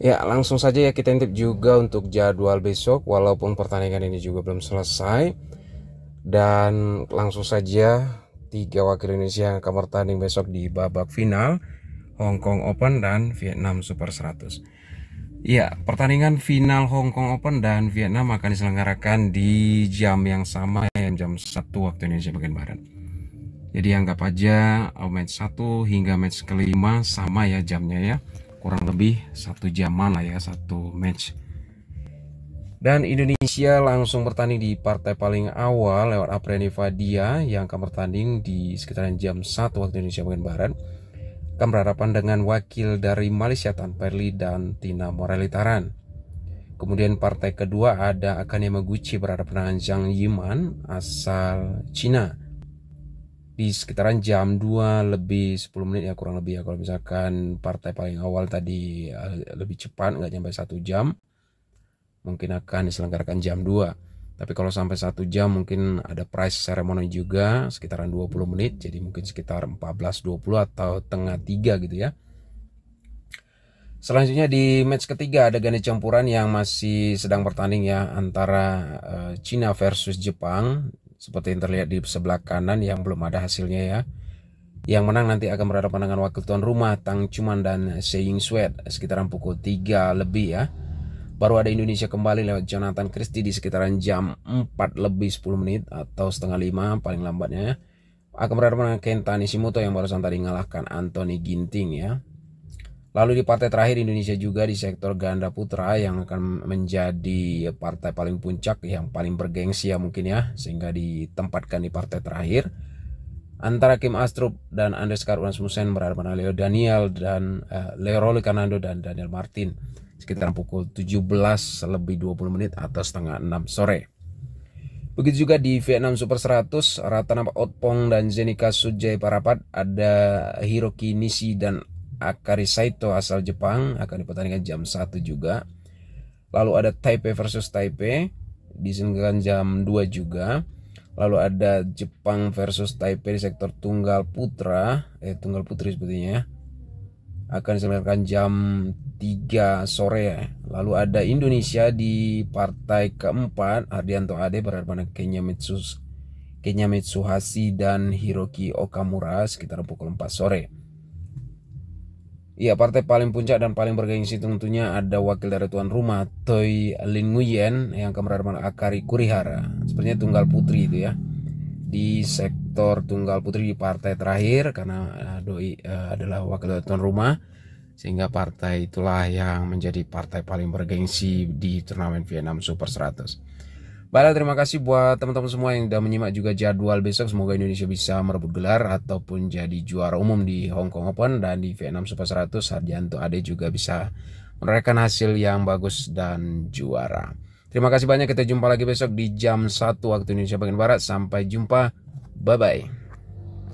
Ya langsung saja ya kita intip juga untuk jadwal besok walaupun pertandingan ini juga belum selesai dan langsung saja tiga wakil Indonesia yang akan bertanding besok di babak final Hong Kong Open dan Vietnam Super 100. Ya pertandingan final Hong Kong Open dan Vietnam akan diselenggarakan di jam yang sama ya jam 1 waktu Indonesia bagian barat. Jadi anggap aja oh, match 1 hingga match kelima sama ya jamnya ya kurang lebih satu jam mana ya satu match dan Indonesia langsung bertanding di partai paling awal lewat Apreni Fadia yang akan bertanding di sekitaran jam 1 waktu Indonesia bagian Barat akan berhadapan dengan wakil dari Malaysia Tan Perli dan Tina moralitaran Kemudian partai kedua ada Akane Maguchi berhadapan dengan Zhang Yiman asal Cina di sekitaran jam 2 lebih 10 menit ya kurang lebih ya kalau misalkan partai paling awal tadi eh, lebih cepat nggak sampai satu jam mungkin akan diselenggarakan jam 2 tapi kalau sampai satu jam mungkin ada price ceremony juga sekitaran 20 menit jadi mungkin sekitar 14.20 atau tengah 3 gitu ya Selanjutnya di match ketiga ada ganda campuran yang masih sedang bertanding ya antara uh, eh, Cina versus Jepang seperti yang terlihat di sebelah kanan yang belum ada hasilnya ya. Yang menang nanti akan berhadapan dengan wakil tuan rumah Tang Cuman dan Seying Sweat sekitaran pukul 3 lebih ya. Baru ada Indonesia kembali lewat Jonathan Christie di sekitaran jam 4 lebih 10 menit atau setengah 5 paling lambatnya ya. Akan berhadapan dengan Kenta Nishimoto yang barusan tadi mengalahkan Anthony Ginting ya. Lalu di partai terakhir Indonesia juga di sektor ganda putra yang akan menjadi partai paling puncak yang paling bergengsi ya mungkin ya sehingga ditempatkan di partai terakhir antara Kim Astrup dan Karunas Musen berhadapan Leo Daniel dan eh, Leo Roli Kanando dan Daniel Martin sekitar pukul 17 lebih 20 menit atau setengah 6 sore. Begitu juga di Vietnam Super 100, Ratanap Otpong dan Zenika Sujai Parapat ada Hiroki Nishi dan Akari Saito asal Jepang akan dipertandingkan jam 1 juga. Lalu ada Taipei versus Taipei disinggalkan jam 2 juga. Lalu ada Jepang versus Taipei di sektor tunggal putra, eh tunggal putri sepertinya. Akan diselenggarakan jam 3 sore. ya. Lalu ada Indonesia di partai keempat, Hardianto Ade berhadapan dengan Kenya Mitsus Kenya Mitsuhashi dan Hiroki Okamura sekitar pukul 4 sore. Iya, partai paling puncak dan paling bergengsi tentunya ada wakil dari tuan rumah Toy Lin Nguyen yang kemarin Akari Kurihara. Sepertinya tunggal putri itu ya. Di sektor tunggal putri di partai terakhir karena eh, Doi eh, adalah wakil dari tuan rumah sehingga partai itulah yang menjadi partai paling bergengsi di turnamen Vietnam Super 100. Baiklah terima kasih buat teman-teman semua yang sudah menyimak juga jadwal besok. Semoga Indonesia bisa merebut gelar ataupun jadi juara umum di Hong Kong Open dan di Vietnam Super 100. Hardianto Ade juga bisa menorehkan hasil yang bagus dan juara. Terima kasih banyak. Kita jumpa lagi besok di jam 1 waktu Indonesia bagian Barat. Sampai jumpa. Bye-bye.